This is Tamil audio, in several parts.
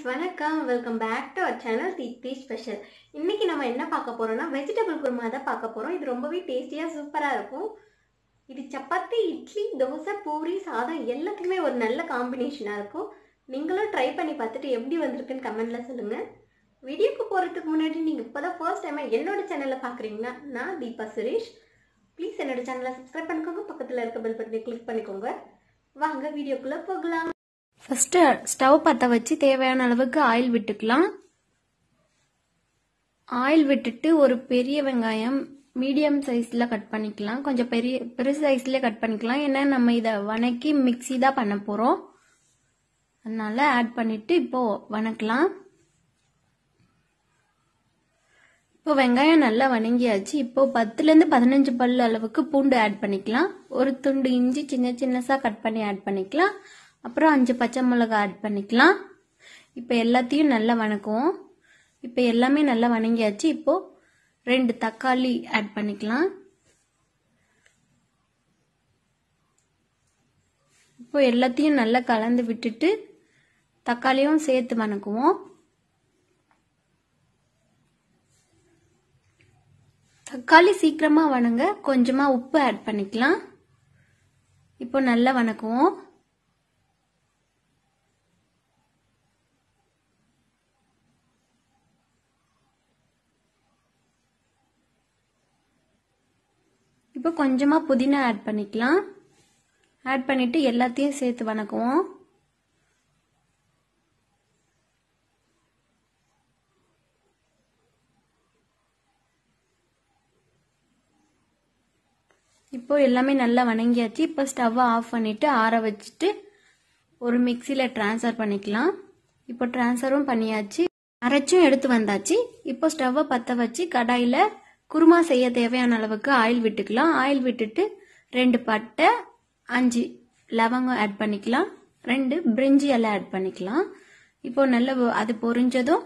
ஃப்ரெண்ட்ஸ் வணக்கம் welcome back to our channel Deepti special இன்னைக்கு நம்ம என்ன பார்க்க போறோம்னா வெஜிடபிள் குருமா தான் பார்க்க போறோம் இது ரொம்பவே டேஸ்டியாக சூப்பராக இருக்கும் இது சப்பாத்தி இட்லி தோசை பூரி சாதம் எல்லாத்துக்குமே ஒரு நல்ல காம்பினேஷனாக இருக்கும் நீங்களும் ட்ரை பண்ணி பார்த்துட்டு எப்படி வந்திருக்குன்னு கமெண்ட்ல சொல்லுங்கள் வீடியோக்கு போகிறதுக்கு முன்னாடி நீங்கள் இப்போ தான் ஃபர்ஸ்ட் டைமாக என்னோட சேனலில் பார்க்குறீங்கன்னா நான் தீபா சுரேஷ் ப்ளீஸ் என்னோட சேனலை சப்ஸ்கிரைப் பண்ணிக்கோங்க பக்கத்தில் இருக்க பெல் பட்டனை கிளிக் பண்ணிக்கோங்க வாங்க வீடியோக்குள்ளே போகலாம் ஃபஸ்ட்டு ஸ்டவ் பற்ற வச்சு தேவையான அளவுக்கு ஆயில் விட்டுக்கலாம் ஆயில் விட்டுட்டு ஒரு பெரிய வெங்காயம் மீடியம் சைஸில் கட் பண்ணிக்கலாம் கொஞ்சம் பெரிய பெருசு சைஸ்லேயே கட் பண்ணிக்கலாம் ஏன்னா நம்ம இதை வணக்கி மிக்சி தான் பண்ண போகிறோம் அதனால் ஆட் பண்ணிவிட்டு இப்போது வணக்கலாம் இப்போ வெங்காயம் நல்லா வணங்கியாச்சு இப்போ பத்துலேருந்து பதினஞ்சு பல் அளவுக்கு பூண்டு ஆட் பண்ணிக்கலாம் ஒரு துண்டு இஞ்சி சின்ன சின்னசாக கட் பண்ணி ஆட் பண்ணிக்கலாம் அப்புறம் அஞ்சு பச்சை மிளகா ஆட் பண்ணிக்கலாம் இப்போ எல்லாத்தையும் நல்லா வணக்குவோம் இப்போ எல்லாமே நல்லா வணங்கியாச்சு இப்போது ரெண்டு தக்காளி ஆட் பண்ணிக்கலாம் இப்போ எல்லாத்தையும் நல்லா கலந்து விட்டுட்டு தக்காளியும் சேர்த்து வணக்குவோம் தக்காளி சீக்கிரமாக வணங்க கொஞ்சமாக உப்பு ஆட் பண்ணிக்கலாம் இப்போ நல்லா வணக்குவோம் இப்போ கொஞ்சமாக புதினா ஆட் பண்ணிக்கலாம் ஆட் பண்ணிவிட்டு எல்லாத்தையும் சேர்த்து வணக்குவோம் இப்போது எல்லாமே நல்லா வணங்கியாச்சு இப்போ ஸ்டவ்வை ஆஃப் பண்ணிவிட்டு ஆற வச்சுட்டு ஒரு மிக்சியில் ட்ரான்ஸ்ஃபர் பண்ணிக்கலாம் இப்போ ட்ரான்ஸ்ஃபரும் பண்ணியாச்சு அரைச்சும் எடுத்து வந்தாச்சு இப்போ ஸ்டவ்வை பற்ற வச்சு கடாயில் குருமா செய்ய தேவையான அளவுக்கு ஆயில் விட்டுக்கலாம் ஆயில் விட்டுட்டு ரெண்டு பட்டை அஞ்சு லவங்கம் ஆட் பண்ணிக்கலாம் ரெண்டு பிரிஞ்சி எல்லாம் ஆட் பண்ணிக்கலாம் இப்போ நல்ல அது பொரிஞ்சதும்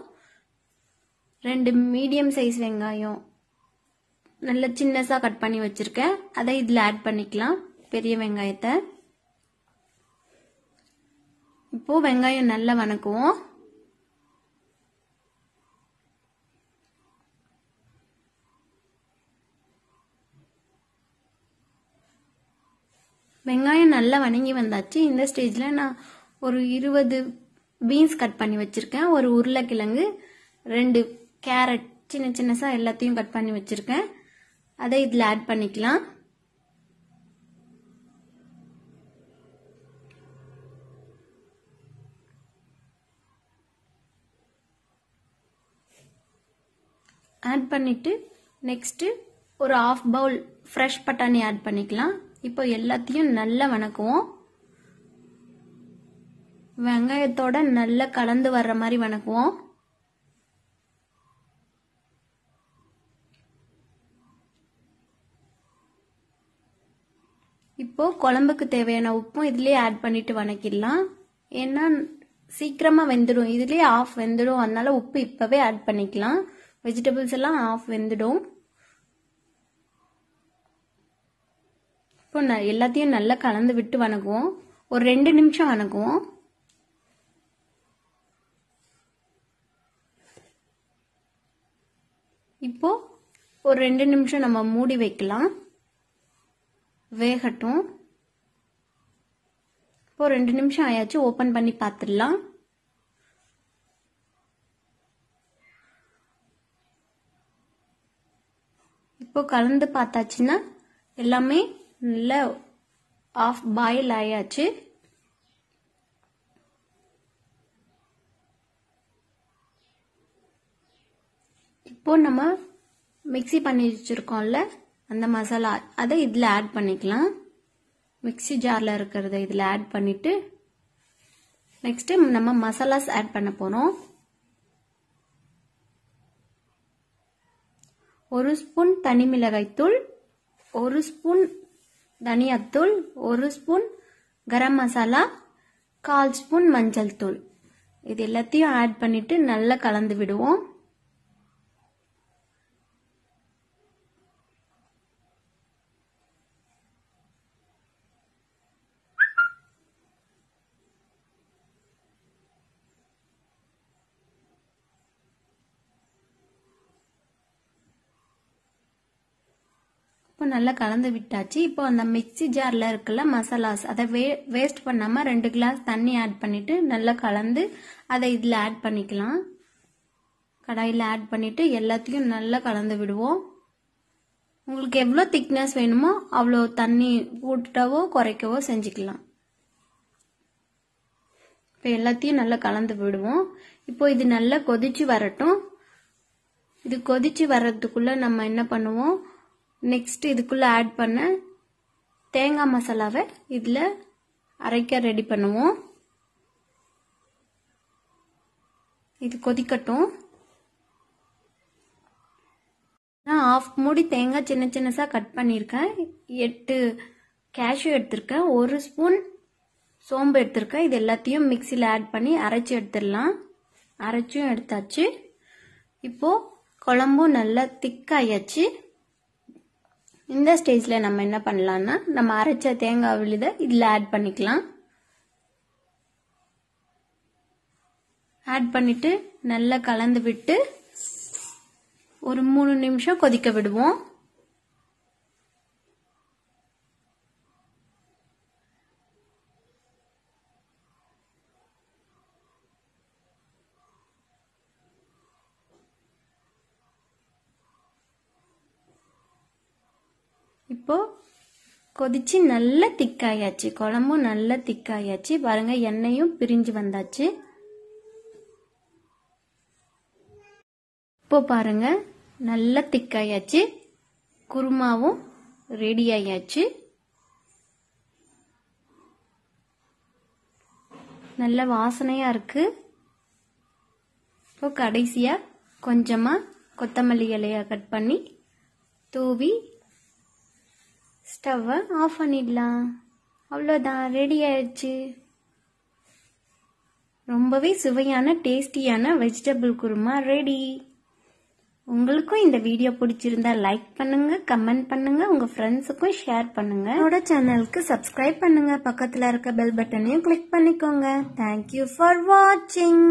ரெண்டு மீடியம் சைஸ் வெங்காயம் நல்ல சின்னஸாக கட் பண்ணி வச்சுருக்கேன் அதை இதில் ஆட் பண்ணிக்கலாம் பெரிய வெங்காயத்தை இப்போது வெங்காயம் நல்லா வணக்குவோம் வெங்காயம் நல்லா வணங்கி வந்தாச்சு இந்த ஸ்டேஜில் நான் ஒரு இருபது பீன்ஸ் கட் பண்ணி வச்சுருக்கேன் ஒரு உருளைக்கிழங்கு ரெண்டு கேரட் சின்ன சின்னசாக எல்லாத்தையும் கட் பண்ணி வச்சுருக்கேன் அதை இதில் ஆட் பண்ணிக்கலாம் ஆட் பண்ணிவிட்டு நெக்ஸ்ட்டு ஒரு ஆஃப் பவுல் ஃப்ரெஷ் பட்டாணி ஆட் பண்ணிக்கலாம் இப்போ எல்லாத்தையும் நல்லா வணக்குவோம் வெங்காயத்தோட நல்லா கலந்து வர்ற மாதிரி வணக்குவோம் இப்போ குழம்புக்கு தேவையான உப்பும் இதுலேயே ஆட் பண்ணிட்டு வணக்கிடலாம் ஏன்னா சீக்கிரமாக வெந்துடும் இதுலேயே ஆஃப் வெந்துடும் அதனால உப்பு இப்போவே ஆட் பண்ணிக்கலாம் வெஜிடபிள்ஸ் எல்லாம் ஆஃப் வெந்துடும் இப்போ ந எல்லாத்தையும் நல்லா கலந்து விட்டு வணங்குவோம் ஒரு ரெண்டு நிமிஷம் வணக்குவோம் இப்போ ஒரு ரெண்டு நிமிஷம் நம்ம மூடி வைக்கலாம் வேகட்டும் இப்போ ரெண்டு நிமிஷம் ஆயாச்சு ஓப்பன் பண்ணி பார்த்துடலாம் இப்போ கலந்து பார்த்தாச்சுன்னா எல்லாமே லவ் ஆஃப் பாயில் ஆயாச்சு இப்போ நம்ம மிக்சி பண்ணி வச்சுருக்கோம்ல அந்த மசாலா அதை இதில் ஆட் பண்ணிக்கலாம் மிக்சி ஜாரில் இருக்கிறத இதில் ஆட் பண்ணிவிட்டு டைம் நம்ம மசாலாஸ் ஆட் பண்ண போகிறோம் ஒரு ஸ்பூன் தனி மிளகாய்த்தூள் ஒரு ஸ்பூன் தனியாத்தூள் ஒரு ஸ்பூன் கரம் மசாலா கால் ஸ்பூன் மஞ்சள் தூள் இது எல்லாத்தையும் ஆட் பண்ணிட்டு நல்லா கலந்து விடுவோம் இப்போ நல்லா கலந்து விட்டாச்சு இப்போ அந்த மிக்சி ஜார்ல இருக்குல்ல மசாலாஸ் அதை வே வேஸ்ட் பண்ணாமல் ரெண்டு கிளாஸ் தண்ணி ஆட் பண்ணிவிட்டு நல்லா கலந்து அதை இதில் ஆட் பண்ணிக்கலாம் கடாயில் ஆட் பண்ணிவிட்டு எல்லாத்தையும் நல்லா கலந்து விடுவோம் உங்களுக்கு எவ்வளோ திக்னஸ் வேணுமோ அவ்வளோ தண்ணி ஊட்டவோ குறைக்கவோ செஞ்சுக்கலாம் இப்போ எல்லாத்தையும் நல்லா கலந்து விடுவோம் இப்போ இது நல்லா கொதிச்சு வரட்டும் இது கொதிச்சு வர்றதுக்குள்ள நம்ம என்ன பண்ணுவோம் நெக்ஸ்ட் இதுக்குள்ளே ஆட் பண்ண தேங்காய் மசாலாவை இதில் அரைக்க ரெடி பண்ணுவோம் இது கொதிக்கட்டும் நான் ஆஃப் மூடி தேங்காய் சின்ன சின்னசா கட் பண்ணியிருக்கேன் எட்டு கேஷ்யூ எடுத்திருக்கேன் ஒரு ஸ்பூன் சோம்பு எடுத்திருக்கேன் இது எல்லாத்தையும் மிக்சியில் ஆட் பண்ணி அரைச்சி எடுத்துடலாம் அரைச்சும் எடுத்தாச்சு இப்போது குழம்பும் நல்லா திக்காயாச்சு இந்த ஸ்டேஜில் நம்ம என்ன பண்ணலான்னா நம்ம அரைச்ச தேங்காய் விழுதை இதில் ஆட் பண்ணிக்கலாம் ஆட் பண்ணிவிட்டு நல்லா கலந்து விட்டு ஒரு மூணு நிமிஷம் கொதிக்க விடுவோம் இப்போது கொதித்து நல்லா திக்காயாச்சு குழம்பும் நல்லா திக்காயாச்சு பாருங்கள் எண்ணெயும் பிரிஞ்சு வந்தாச்சு இப்போ பாருங்கள் நல்லா திக்காயாச்சு குருமாவும் ரெடி ஆயாச்சு நல்ல வாசனையாக இருக்குது இப்போ கடைசியாக கொஞ்சமாக கொத்தமல்லி இலையை கட் பண்ணி தூவி ஸ்டவ்வை ஆஃப் பண்ணிடலாம் அவ்வளோதான் ரெடி ஆயிடுச்சு ரொம்பவே சுவையான டேஸ்டியான வெஜிடபிள் குருமா ரெடி உங்களுக்கும் இந்த வீடியோ பிடிச்சிருந்தா லைக் பண்ணுங்க கமெண்ட் பண்ணுங்க உங்க ஃப்ரெண்ட்ஸுக்கும் ஷேர் பண்ணுங்க என்னோட சேனலுக்கு சப்ஸ்கிரைப் பண்ணுங்க பக்கத்துல இருக்க பெல் பட்டனையும் கிளிக் பண்ணிக்கோங்க தேங்க்யூ ஃபார் வாட்சிங்